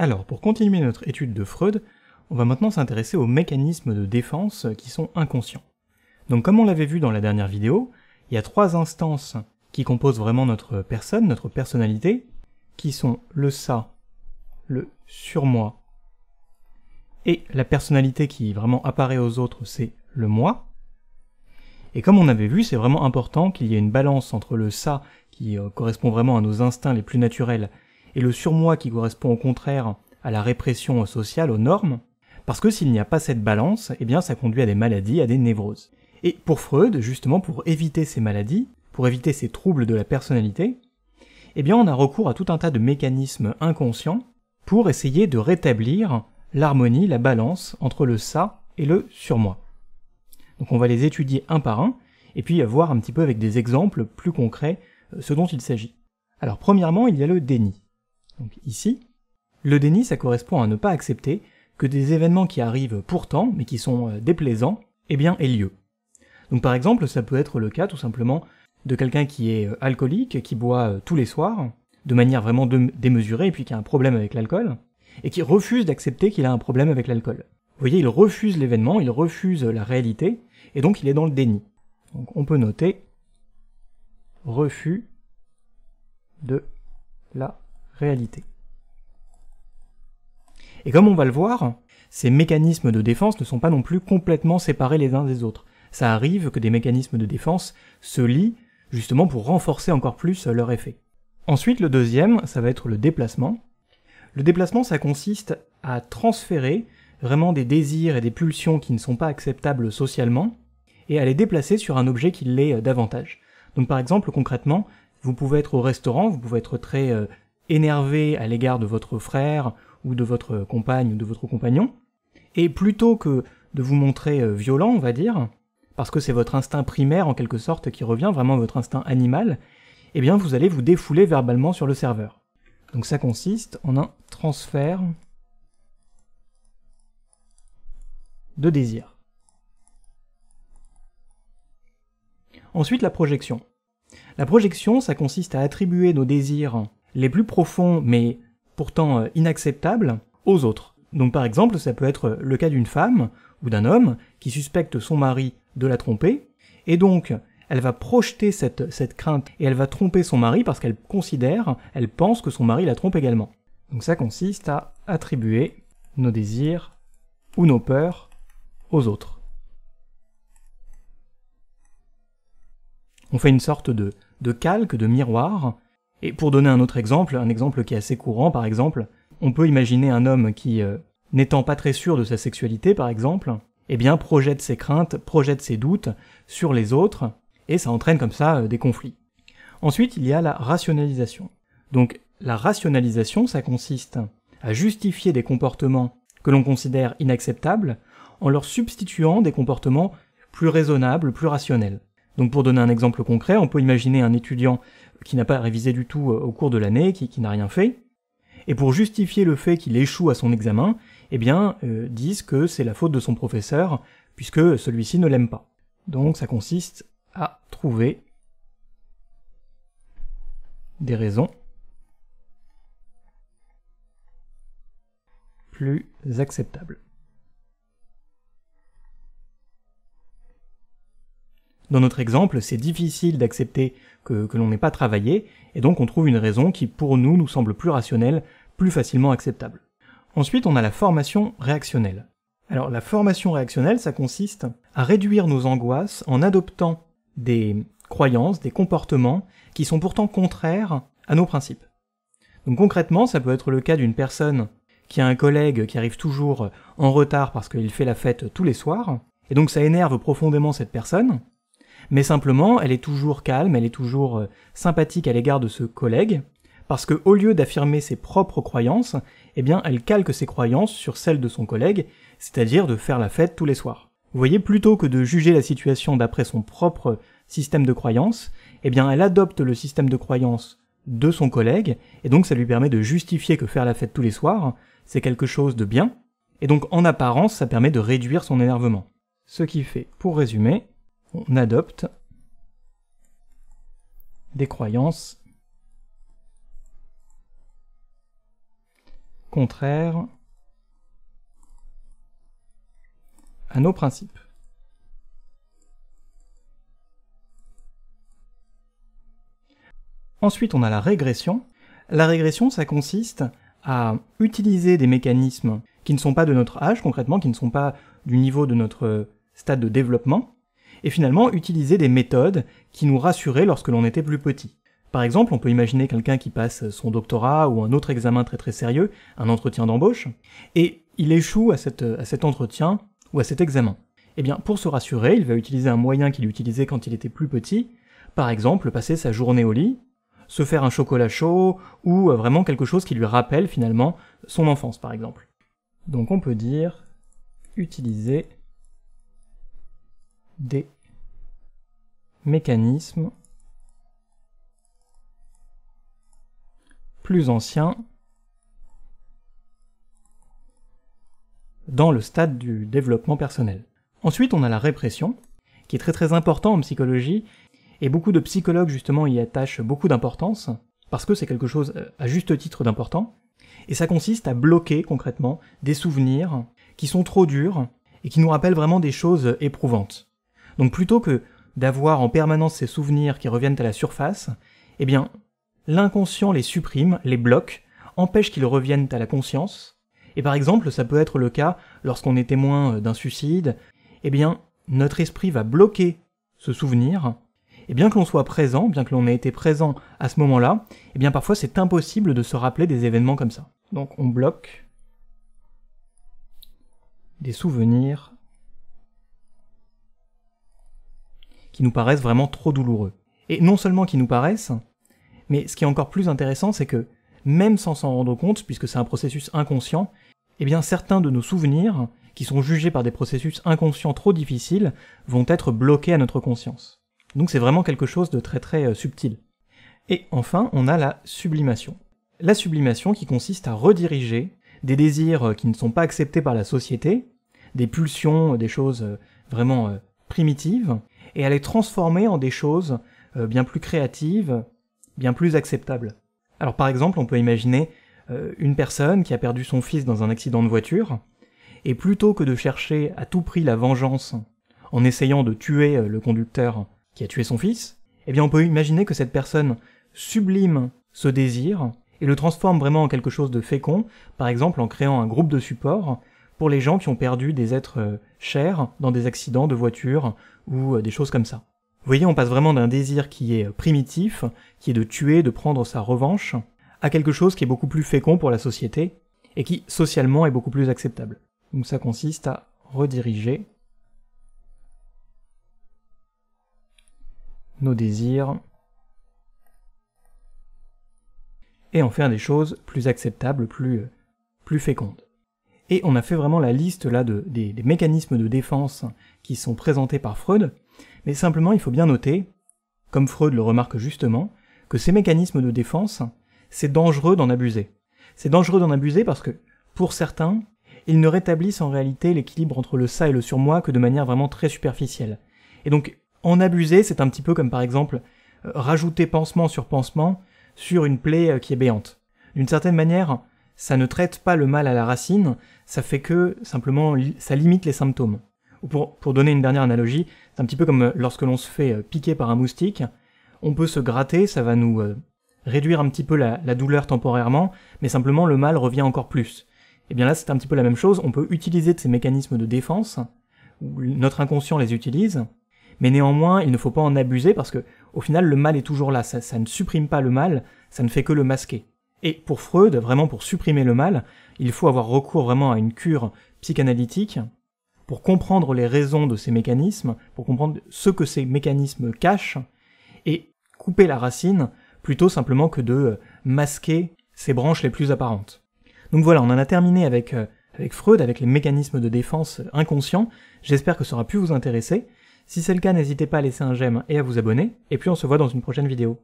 Alors, pour continuer notre étude de Freud, on va maintenant s'intéresser aux mécanismes de défense qui sont inconscients. Donc comme on l'avait vu dans la dernière vidéo, il y a trois instances qui composent vraiment notre personne, notre personnalité, qui sont le ça, le surmoi, et la personnalité qui vraiment apparaît aux autres, c'est le moi. Et comme on avait vu, c'est vraiment important qu'il y ait une balance entre le ça, qui euh, correspond vraiment à nos instincts les plus naturels, et le surmoi qui correspond au contraire à la répression sociale, aux normes, parce que s'il n'y a pas cette balance, eh bien ça conduit à des maladies, à des névroses. Et pour Freud, justement pour éviter ces maladies, pour éviter ces troubles de la personnalité, eh bien on a recours à tout un tas de mécanismes inconscients pour essayer de rétablir l'harmonie, la balance entre le ça et le surmoi. Donc on va les étudier un par un, et puis voir un petit peu avec des exemples plus concrets euh, ce dont il s'agit. Alors premièrement, il y a le déni donc ici. Le déni, ça correspond à ne pas accepter que des événements qui arrivent pourtant, mais qui sont euh, déplaisants, eh bien, aient lieu. Donc par exemple, ça peut être le cas tout simplement de quelqu'un qui est euh, alcoolique, qui boit euh, tous les soirs, de manière vraiment démesurée, et puis qui a un problème avec l'alcool, et qui refuse d'accepter qu'il a un problème avec l'alcool. Vous voyez, il refuse l'événement, il refuse la réalité, et donc il est dans le déni. Donc on peut noter refus de la réalité. Et comme on va le voir, ces mécanismes de défense ne sont pas non plus complètement séparés les uns des autres. Ça arrive que des mécanismes de défense se lient justement pour renforcer encore plus leur effet. Ensuite, le deuxième, ça va être le déplacement. Le déplacement, ça consiste à transférer vraiment des désirs et des pulsions qui ne sont pas acceptables socialement, et à les déplacer sur un objet qui l'est davantage. Donc par exemple, concrètement, vous pouvez être au restaurant, vous pouvez être très euh, énervé à l'égard de votre frère ou de votre compagne ou de votre compagnon, et plutôt que de vous montrer euh, violent, on va dire, parce que c'est votre instinct primaire en quelque sorte qui revient, vraiment votre instinct animal, eh bien vous allez vous défouler verbalement sur le serveur. Donc ça consiste en un transfert de désir. Ensuite, la projection. La projection, ça consiste à attribuer nos désirs les plus profonds mais pourtant euh, inacceptables aux autres. Donc par exemple, ça peut être le cas d'une femme ou d'un homme qui suspecte son mari de la tromper, et donc elle va projeter cette, cette crainte et elle va tromper son mari parce qu'elle considère, elle pense que son mari la trompe également. Donc ça consiste à attribuer nos désirs ou nos peurs aux autres. On fait une sorte de, de calque, de miroir, et pour donner un autre exemple, un exemple qui est assez courant par exemple, on peut imaginer un homme qui, euh, n'étant pas très sûr de sa sexualité par exemple, eh bien projette ses craintes, projette ses doutes sur les autres, et ça entraîne comme ça euh, des conflits. Ensuite, il y a la rationalisation. Donc la rationalisation, ça consiste à justifier des comportements que l'on considère inacceptables en leur substituant des comportements plus raisonnables, plus rationnels. Donc pour donner un exemple concret, on peut imaginer un étudiant qui n'a pas révisé du tout euh, au cours de l'année, qui, n'a rien fait, et pour justifier le fait qu'il échoue à son examen, eh bien, euh, disent que c'est la faute de son professeur, puisque celui-ci ne l'aime pas. Donc ça consiste à trouver des raisons plus acceptables. Dans notre exemple, c'est difficile d'accepter que, l'on n'ait pas travaillé, et donc on trouve une raison qui pour nous nous semble plus rationnelle, plus facilement acceptable. Ensuite, on a la formation réactionnelle. Alors la formation réactionnelle, ça consiste à réduire nos angoisses en adoptant des croyances, des comportements qui sont pourtant contraires à nos principes. Donc concrètement, ça peut être le cas d'une personne qui a un collègue qui arrive toujours en retard parce qu'il fait la fête tous les soirs, et donc ça énerve profondément cette personne, mais simplement elle est toujours calme, elle est toujours euh, sympathique à l'égard de ce collègue, parce que au lieu d'affirmer ses propres croyances, eh bien elle calque ses croyances sur celles de son collègue, c'est-à-dire de faire la fête tous les soirs. Vous voyez, plutôt que de juger la situation d'après son propre système de croyances, eh bien elle adopte le système de croyances de son collègue, et donc ça lui permet de justifier que faire la fête tous les soirs, c'est quelque chose de bien, et donc en apparence ça permet de réduire son énervement. Ce qui fait, pour résumer, on adopte des croyances contraires à nos principes. Ensuite, on a la régression. La régression, ça consiste à utiliser des mécanismes qui ne sont pas de notre âge concrètement, qui ne sont pas du niveau de notre stade de développement, et finalement utiliser des méthodes qui nous rassuraient lorsque l'on était plus petit. Par exemple, on peut imaginer quelqu'un qui passe son doctorat ou un autre examen très très sérieux, un entretien d'embauche, et il échoue à, cet entretien ou à cet examen. Eh bien, pour se rassurer, il va utiliser un moyen qu'il utilisait quand il était plus petit, par exemple passer sa journée au lit, se faire un chocolat chaud, ou euh, vraiment quelque chose qui lui rappelle finalement son enfance, par exemple. Donc on peut dire utiliser des mécanismes plus anciens dans le stade du développement personnel. Ensuite, on a la répression, qui est très très important en psychologie, et beaucoup de psychologues justement y attachent beaucoup d'importance, parce que c'est quelque chose euh, à juste titre d'important, et ça consiste à bloquer concrètement des souvenirs qui sont trop durs et qui nous rappellent vraiment des choses éprouvantes. Donc plutôt que d'avoir en permanence ces souvenirs qui reviennent à la surface, eh bien, l'inconscient les supprime, les bloque, empêche qu'ils reviennent à la conscience. Et par exemple, ça peut être le cas lorsqu'on est témoin euh, d'un suicide, eh bien, notre esprit va bloquer ce souvenir, et bien que l'on soit présent, bien que l'on ait été présent à ce moment-là, eh bien parfois c'est impossible de se rappeler des événements comme ça. Donc on bloque des souvenirs qui nous paraissent vraiment trop douloureux. Et non seulement qui nous paraissent, mais ce qui est encore plus intéressant, c'est que, même sans s'en rendre compte, puisque c'est un processus inconscient, eh bien certains de nos souvenirs, qui sont jugés par des processus inconscients trop difficiles, vont être bloqués à notre conscience. Donc c'est vraiment quelque chose de très très euh, subtil. Et enfin, on a la sublimation. La sublimation qui consiste à rediriger des désirs euh, qui ne sont pas acceptés par la société, des pulsions, euh, des choses vraiment primitives, et à les transformer en des choses euh, bien plus créatives, bien plus acceptables. Alors par exemple, on peut imaginer euh, une personne qui a perdu son fils dans un accident de voiture, et plutôt que de chercher à tout prix la vengeance en essayant de tuer euh, le conducteur qui a tué son fils, eh bien on peut imaginer que cette personne sublime ce désir et le transforme vraiment en quelque chose de fécond, par exemple en créant un groupe de support pour les gens qui ont perdu des êtres euh, chers dans des accidents de voiture ou euh, des choses comme ça. Vous voyez, on passe vraiment d'un désir qui est euh, primitif, qui est de tuer, de prendre sa revanche, à quelque chose qui est beaucoup plus fécond pour la société et qui socialement est beaucoup plus acceptable. Donc ça consiste à rediriger nos désirs et en faire des choses plus acceptables, plus, plus fécondes. Et on a fait vraiment la liste là des, des mécanismes de défense qui sont présentés par Freud, mais simplement il faut bien noter, comme Freud le remarque justement, que ces mécanismes de défense, c'est dangereux d'en abuser. C'est dangereux d'en abuser parce que, pour certains, ils ne rétablissent en réalité l'équilibre entre le ça et le surmoi que de manière vraiment très superficielle. Et donc, en abuser, c'est un petit peu comme par exemple euh, rajouter pansement sur pansement sur une plaie euh, qui est béante. D'une certaine manière, ça ne traite pas le mal à la racine, ça fait que simplement ça limite les symptômes. pour, pour donner une dernière analogie, c'est un petit peu comme euh, lorsque l'on se fait euh, piquer par un moustique, on peut se gratter, ça va nous euh, réduire un petit peu la, douleur temporairement, mais simplement le mal revient encore plus. Et eh bien là c'est un petit peu la même chose, on peut utiliser de ces mécanismes de défense, notre inconscient les utilise, mais néanmoins il ne faut pas en abuser parce que au final le mal est toujours là, ça ne supprime pas le mal, ça ne fait que le masquer. Et pour Freud, vraiment pour supprimer le mal, il faut avoir recours vraiment à une cure psychanalytique pour comprendre les raisons de ces mécanismes, pour comprendre ce que ces mécanismes cachent, et couper la racine plutôt simplement que de euh, masquer ses branches les plus apparentes. Donc voilà, on en a terminé avec, euh, avec Freud, avec les mécanismes de défense euh, inconscients. J'espère que ça aura pu vous intéresser. Si c'est le cas, n'hésitez pas à laisser un j'aime et à vous abonner, et puis on se voit dans une prochaine vidéo.